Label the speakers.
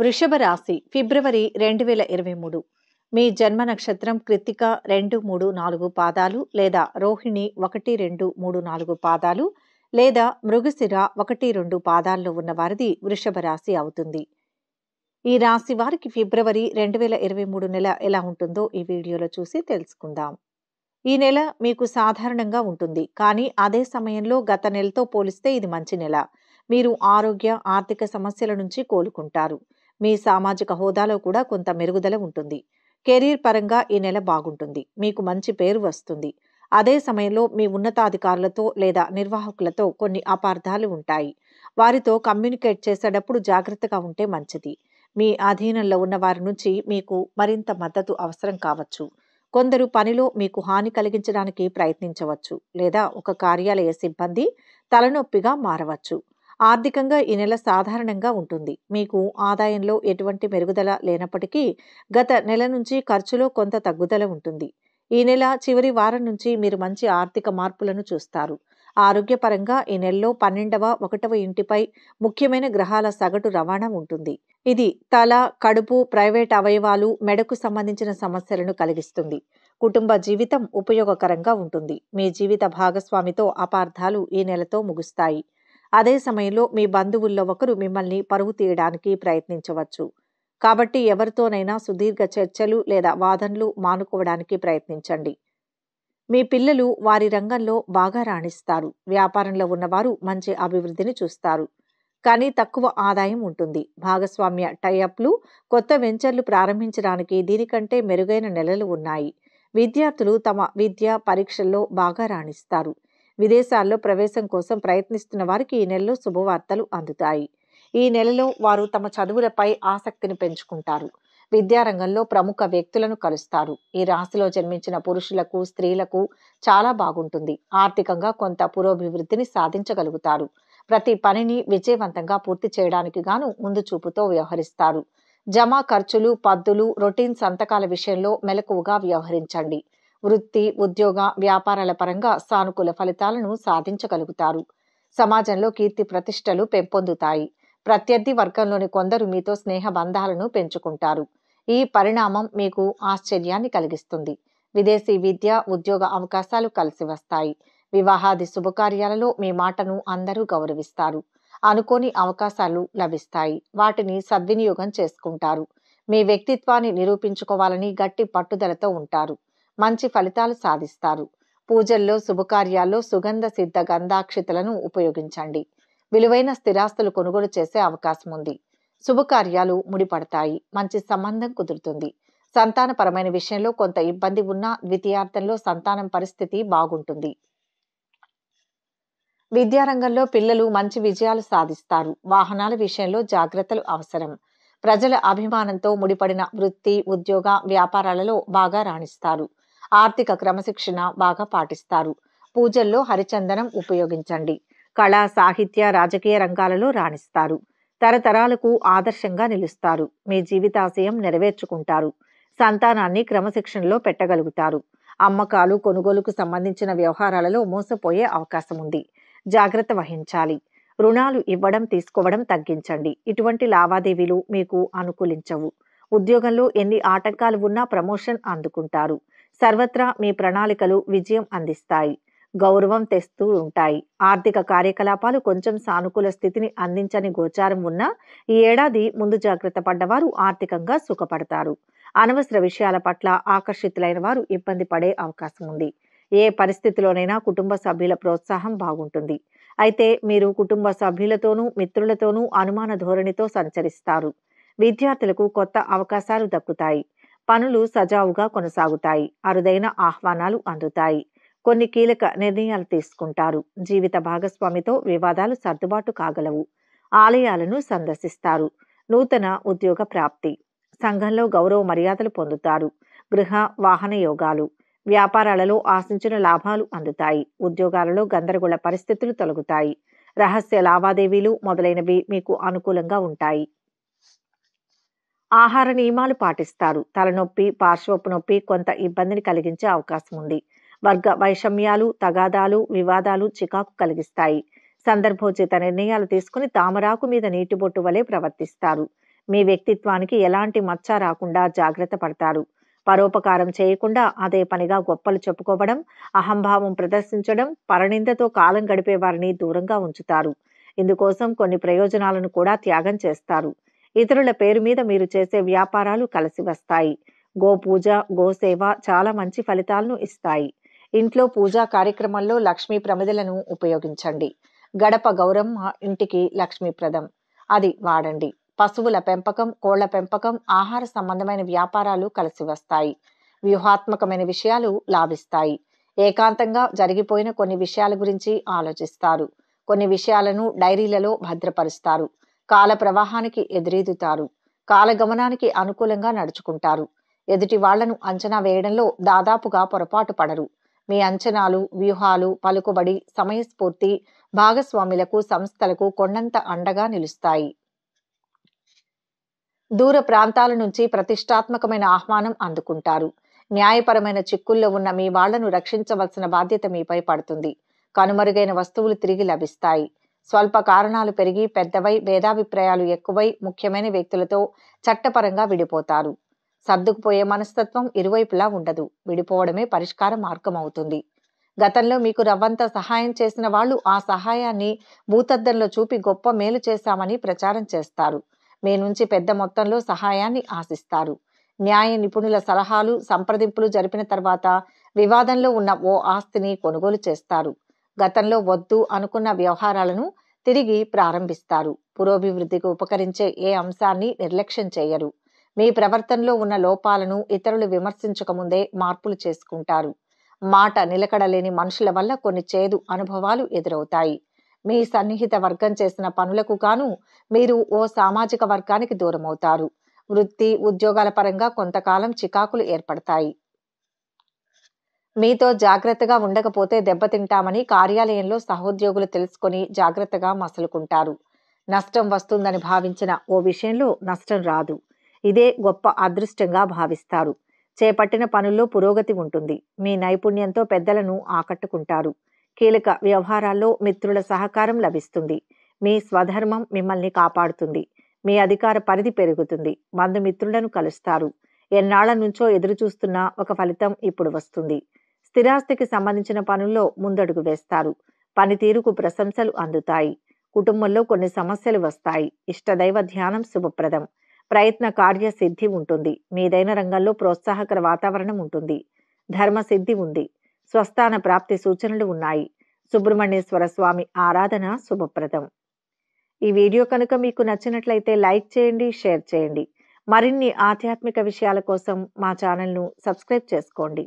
Speaker 1: వృషభ రాశి ఫిబ్రవరి రెండు వేల ఇరవై మూడు మీ జన్మ నక్షత్రం కృత్తిక రెండు మూడు నాలుగు పాదాలు లేదా రోహిణి ఒకటి రెండు మూడు నాలుగు పాదాలు లేదా మృగశిర ఒకటి రెండు పాదాల్లో ఉన్న వారిది వృషభ రాశి అవుతుంది ఈ రాశి వారికి ఫిబ్రవరి రెండు వేల ఇరవై మూడు నెల ఎలా ఉంటుందో ఈ వీడియోలో చూసి తెలుసుకుందాం ఈ నెల మీకు సాధారణంగా ఉంటుంది కానీ అదే సమయంలో గత నెలతో పోలిస్తే ఇది మంచి నెల మీరు ఆరోగ్య ఆర్థిక సమస్యల నుంచి కోలుకుంటారు మీ సామాజిక హోదాలో కూడా కొంత మెరుగుదల ఉంటుంది కెరీర్ పరంగా ఈ నెల బాగుంటుంది మీకు మంచి పేరు వస్తుంది అదే సమయంలో మీ ఉన్నతాధికారులతో లేదా నిర్వాహకులతో కొన్ని అపార్థాలు ఉంటాయి వారితో కమ్యూనికేట్ చేసేటప్పుడు జాగ్రత్తగా ఉంటే మంచిది మీ అధీనంలో ఉన్న వారి నుంచి మీకు మరింత మద్దతు అవసరం కావచ్చు కొందరు పనిలో మీకు హాని కలిగించడానికి ప్రయత్నించవచ్చు లేదా ఒక కార్యాలయ సిబ్బంది తలనొప్పిగా మారవచ్చు ఆర్థికంగా ఈ నెల సాధారణంగా ఉంటుంది మీకు ఆదాయంలో ఎటువంటి మెరుగుదల లేనప్పటికీ గత నెల నుంచి ఖర్చులో కొంత తగ్గుదల ఉంటుంది ఈ నెల చివరి వారం నుంచి మీరు మంచి ఆర్థిక మార్పులను చూస్తారు ఆరోగ్యపరంగా ఈ నెలలో పన్నెండవ ఒకటవ ఇంటిపై ముఖ్యమైన గ్రహాల సగటు రవాణా ఉంటుంది ఇది తల కడుపు ప్రైవేట్ అవయవాలు మెడకు సంబంధించిన సమస్యలను కలిగిస్తుంది కుటుంబ జీవితం ఉపయోగకరంగా ఉంటుంది మీ జీవిత భాగస్వామితో అపార్థాలు ఈ నెలతో ముగుస్తాయి అదే సమయంలో మీ బంధువుల్లో ఒకరు మిమ్మల్ని పరువు తీయడానికి ప్రయత్నించవచ్చు కాబట్టి ఎవరితోనైనా సుదీర్ఘ చర్చలు లేదా వాదనలు మానుకోవడానికి ప్రయత్నించండి మీ పిల్లలు వారి రంగంలో బాగా రాణిస్తారు వ్యాపారంలో ఉన్నవారు మంచి అభివృద్ధిని చూస్తారు కానీ తక్కువ ఆదాయం ఉంటుంది భాగస్వామ్య టైఅప్లు కొత్త వెంచర్లు ప్రారంభించడానికి దీనికంటే మెరుగైన నెలలు ఉన్నాయి విద్యార్థులు తమ విద్య పరీక్షల్లో బాగా రాణిస్తారు విదేశాల్లో ప్రవేశం కోసం ప్రయత్నిస్తున్న వారికి ఈ నెలలో శుభవార్తలు అందుతాయి ఈ నెలలో వారు తమ చదువులపై ఆసక్తిని పెంచుకుంటారు విద్యారంగంలో ప్రముఖ వ్యక్తులను కలుస్తారు ఈ రాశిలో జన్మించిన పురుషులకు స్త్రీలకు చాలా బాగుంటుంది ఆర్థికంగా కొంత పురోభివృద్ధిని సాధించగలుగుతారు ప్రతి పనిని విజయవంతంగా పూర్తి చేయడానికి గాను ముందు చూపుతో వ్యవహరిస్తారు జమా ఖర్చులు పద్దులు రొటీన్ సంతకాల విషయంలో మెలకువగా వ్యవహరించండి వృత్తి ఉద్యోగ వ్యాపారాల పరంగా సానుకూల ఫలితాలను సాధించగలుగుతారు సమాజంలో కీర్తి ప్రతిష్టలు పెంపొందుతాయి ప్రత్యర్థి వర్గంలోని కొందరు మీతో స్నేహ బంధాలను పెంచుకుంటారు ఈ పరిణామం మీకు ఆశ్చర్యాన్ని కలిగిస్తుంది విదేశీ విద్య ఉద్యోగ అవకాశాలు కలిసి వస్తాయి వివాహాది శుభకార్యాలలో మీ మాటను అందరూ గౌరవిస్తారు అనుకోని అవకాశాలు లభిస్తాయి వాటిని సద్వినియోగం చేసుకుంటారు మీ వ్యక్తిత్వాన్ని నిరూపించుకోవాలని గట్టి పట్టుదలతో ఉంటారు మంచి ఫలితాలు సాధిస్తారు పూజల్లో శుభకార్యాల్లో సుగంధ సిద్ధ గంధాక్షితలను ఉపయోగించండి విలువైన స్థిరాస్తులు కొనుగోలు చేసే అవకాశం ఉంది శుభకార్యాలు ముడిపడతాయి మంచి సంబంధం కుదురుతుంది సంతానపరమైన విషయంలో కొంత ఇబ్బంది ఉన్నా ద్వితీయార్థంలో సంతానం పరిస్థితి బాగుంటుంది విద్యారంగంలో పిల్లలు మంచి విజయాలు సాధిస్తారు వాహనాల విషయంలో జాగ్రత్తలు అవసరం ప్రజల అభిమానంతో ముడిపడిన వృత్తి ఉద్యోగ వ్యాపారాలలో బాగా రాణిస్తారు ఆర్థిక క్రమశిక్షణ బాగా పాటిస్తారు పూజల్లో హరిచందనం ఉపయోగించండి కళా సాహిత్య రాజకీయ రంగాలలో రాణిస్తారు తరతరాలకు ఆదర్శంగా నిలుస్తారు మీ జీవితాశయం నెరవేర్చుకుంటారు సంతానాన్ని క్రమశిక్షణలో పెట్టగలుగుతారు అమ్మకాలు కొనుగోలుకు సంబంధించిన వ్యవహారాలలో మోసపోయే అవకాశం ఉంది జాగ్రత్త వహించాలి రుణాలు ఇవ్వడం తీసుకోవడం తగ్గించండి ఇటువంటి లావాదేవీలు మీకు అనుకూలించవు ఉద్యోగంలో ఎన్ని ఆటంకాలు ఉన్నా ప్రమోషన్ అందుకుంటారు సర్వత్రా మీ ప్రణాళికలు విజయం అందిస్తాయి గౌరవం తెస్తూ ఉంటాయి ఆర్థిక కార్యకలాపాలు కొంచెం సానుకూల స్థితిని అందించని గోచారం ఉన్నా ఈ ఏడాది ముందు జాగ్రత్త పడ్డవారు ఆర్థికంగా సుఖపడతారు అనవసర విషయాల పట్ల ఆకర్షితులైన వారు ఇబ్బంది పడే అవకాశం ఉంది ఏ పరిస్థితిలోనైనా కుటుంబ సభ్యుల ప్రోత్సాహం బాగుంటుంది అయితే మీరు కుటుంబ సభ్యులతోనూ మిత్రులతోనూ అనుమాన ధోరణితో సంచరిస్తారు విద్యార్థులకు కొత్త అవకాశాలు దక్కుతాయి పనులు సజావుగా కొనసాగుతాయి అరుదైన ఆహ్వానాలు అందుతాయి కొన్ని కీలక నిర్ణయాలు తీసుకుంటారు జీవిత భాగస్వామితో వివాదాలు సర్దుబాటు కాగలవు ఆలయాలను సందర్శిస్తారు నూతన ఉద్యోగ ప్రాప్తి సంఘంలో గౌరవ మర్యాదలు పొందుతారు గృహ వాహన యోగాలు వ్యాపారాలలో ఆశించిన లాభాలు అందుతాయి ఉద్యోగాలలో గందరగోళ పరిస్థితులు తొలగుతాయి రహస్య లావాదేవీలు మొదలైనవి మీకు అనుకూలంగా ఉంటాయి ఆహార నియమాలు పాటిస్తారు తలనొప్పి పార్శ్వపు నొప్పి కొంత ఇబ్బందిని కలిగించే అవకాశం ఉంది వర్గ వైషమ్యాలు తగాదాలు వివాదాలు చికాకు కలిగిస్తాయి సందర్భోచిత నిర్ణయాలు తీసుకుని తామరాకు మీద నీటి బొట్టు వలె ప్రవర్తిస్తారు మీ వ్యక్తిత్వానికి ఎలాంటి మచ్చ రాకుండా జాగ్రత్త పడతారు పరోపకారం చేయకుండా అదే పనిగా గొప్పలు చెప్పుకోవడం అహంభావం ప్రదర్శించడం పరనిందతో కాలం గడిపే వారిని దూరంగా ఉంచుతారు ఇందుకోసం కొన్ని ప్రయోజనాలను కూడా త్యాగం చేస్తారు ఇతరుల పేరు మీద మీరు చేసే వ్యాపారాలు కలిసి వస్తాయి గోపూజ గోసేవ చాలా మంచి ఫలితాలను ఇస్తాయి ఇంట్లో పూజా కార్యక్రమంలో లక్ష్మీ ప్రమిదలను ఉపయోగించండి గడప గౌరమ్మ ఇంటికి లక్ష్మీప్రదం అది వాడండి పశువుల పెంపకం కోళ్ల పెంపకం ఆహార సంబంధమైన వ్యాపారాలు కలిసి వస్తాయి వ్యూహాత్మకమైన విషయాలు లాభిస్తాయి ఏకాంతంగా జరిగిపోయిన కొన్ని విషయాల గురించి ఆలోచిస్తారు కొన్ని విషయాలను డైరీలలో భద్రపరుస్తారు కాల ప్రవాహానికి ఎదురెదుతారు కాలగమనానికి అనుకూలంగా నడుచుకుంటారు ఎదుటి వాళ్లను అంచనా వేయడంలో దాదాపుగా పొరపాటు పడరు మీ అంచనాలు వ్యూహాలు పలుకుబడి సమయస్ఫూర్తి భాగస్వాములకు సంస్థలకు కొండంత అండగా నిలుస్తాయి దూర ప్రాంతాల నుంచి ప్రతిష్టాత్మకమైన ఆహ్వానం అందుకుంటారు న్యాయపరమైన చిక్కుల్లో ఉన్న మీ వాళ్లను రక్షించవలసిన బాధ్యత మీపై పడుతుంది కనుమరుగైన వస్తువులు తిరిగి లభిస్తాయి స్వల్ప కారణాలు పెరిగి పెద్దవై భేదాభిప్రాయాలు ఎక్కువై ముఖ్యమైన వ్యక్తులతో చట్టపరంగా విడిపోతారు సర్దుకుపోయే మనస్తత్వం ఇరువైపులా ఉండదు విడిపోవడమే పరిష్కార మార్గం అవుతుంది గతంలో మీకు రవ్వంత సహాయం చేసిన వాళ్ళు ఆ సహాయాన్ని భూతద్దంలో చూపి గొప్ప మేలు చేశామని ప్రచారం చేస్తారు మీ నుంచి పెద్ద మొత్తంలో సహాయాన్ని ఆశిస్తారు న్యాయ నిపుణుల సలహాలు సంప్రదింపులు జరిపిన తర్వాత వివాదంలో ఉన్న ఓ ఆస్తిని కొనుగోలు చేస్తారు గతంలో వద్దు అనుకున్న వ్యవహారాలను తిరిగి ప్రారంభిస్తారు పురోభివృద్ధికి ఉపకరించే ఏ అంశాన్ని నిర్లక్ష్యం చేయరు మీ ప్రవర్తనలో ఉన్న లోపాలను ఇతరులు విమర్శించకముందే మార్పులు చేసుకుంటారు మాట నిలకడలేని మనుషుల వల్ల కొన్ని చేదు అనుభవాలు ఎదురవుతాయి మీ సన్నిహిత వర్గం చేసిన పనులకు గాను మీరు ఓ సామాజిక వర్గానికి దూరమవుతారు వృత్తి ఉద్యోగాల పరంగా కొంతకాలం చికాకులు ఏర్పడతాయి మీతో జాగ్రత్తగా ఉండకపోతే దెబ్బతింటామని కార్యాలయంలో సహోద్యోగులు తెలుసుకొని జాగ్రత్తగా మసలుకుంటారు నష్టం వస్తుందని భావించిన ఓ విషయంలో నష్టం రాదు ఇదే గొప్ప అదృష్టంగా భావిస్తారు చేపట్టిన పనుల్లో పురోగతి ఉంటుంది మీ నైపుణ్యంతో పెద్దలను ఆకట్టుకుంటారు కీలక వ్యవహారాల్లో మిత్రుల సహకారం లభిస్తుంది మీ స్వధర్మం మిమ్మల్ని కాపాడుతుంది మీ అధికార పరిధి పెరుగుతుంది మందు మిత్రులను కలుస్తారు ఎన్నాళ్ల నుంచో ఎదురుచూస్తున్న ఒక ఫలితం ఇప్పుడు వస్తుంది స్థిరాస్తికి సంబంధించిన పనుల్లో ముందడుగు వేస్తారు పనితీరుకు ప్రశంసలు అందుతాయి కుటుంబంలో కొన్ని సమస్యలు వస్తాయి ఇష్టదైవ ధ్యానం శుభప్రదం ప్రయత్న కార్య సిద్ధి ఉంటుంది మీదైన రంగంలో ప్రోత్సాహకర వాతావరణం ఉంటుంది ధర్మసిద్ధి ఉంది స్వస్థాన ప్రాప్తి సూచనలు ఉన్నాయి సుబ్రహ్మణ్యేశ్వర స్వామి ఆరాధన శుభప్రదం ఈ వీడియో కనుక మీకు నచ్చినట్లయితే లైక్ చేయండి షేర్ చేయండి మరిన్ని ఆధ్యాత్మిక విషయాల కోసం మా ఛానల్ను సబ్స్క్రైబ్ చేసుకోండి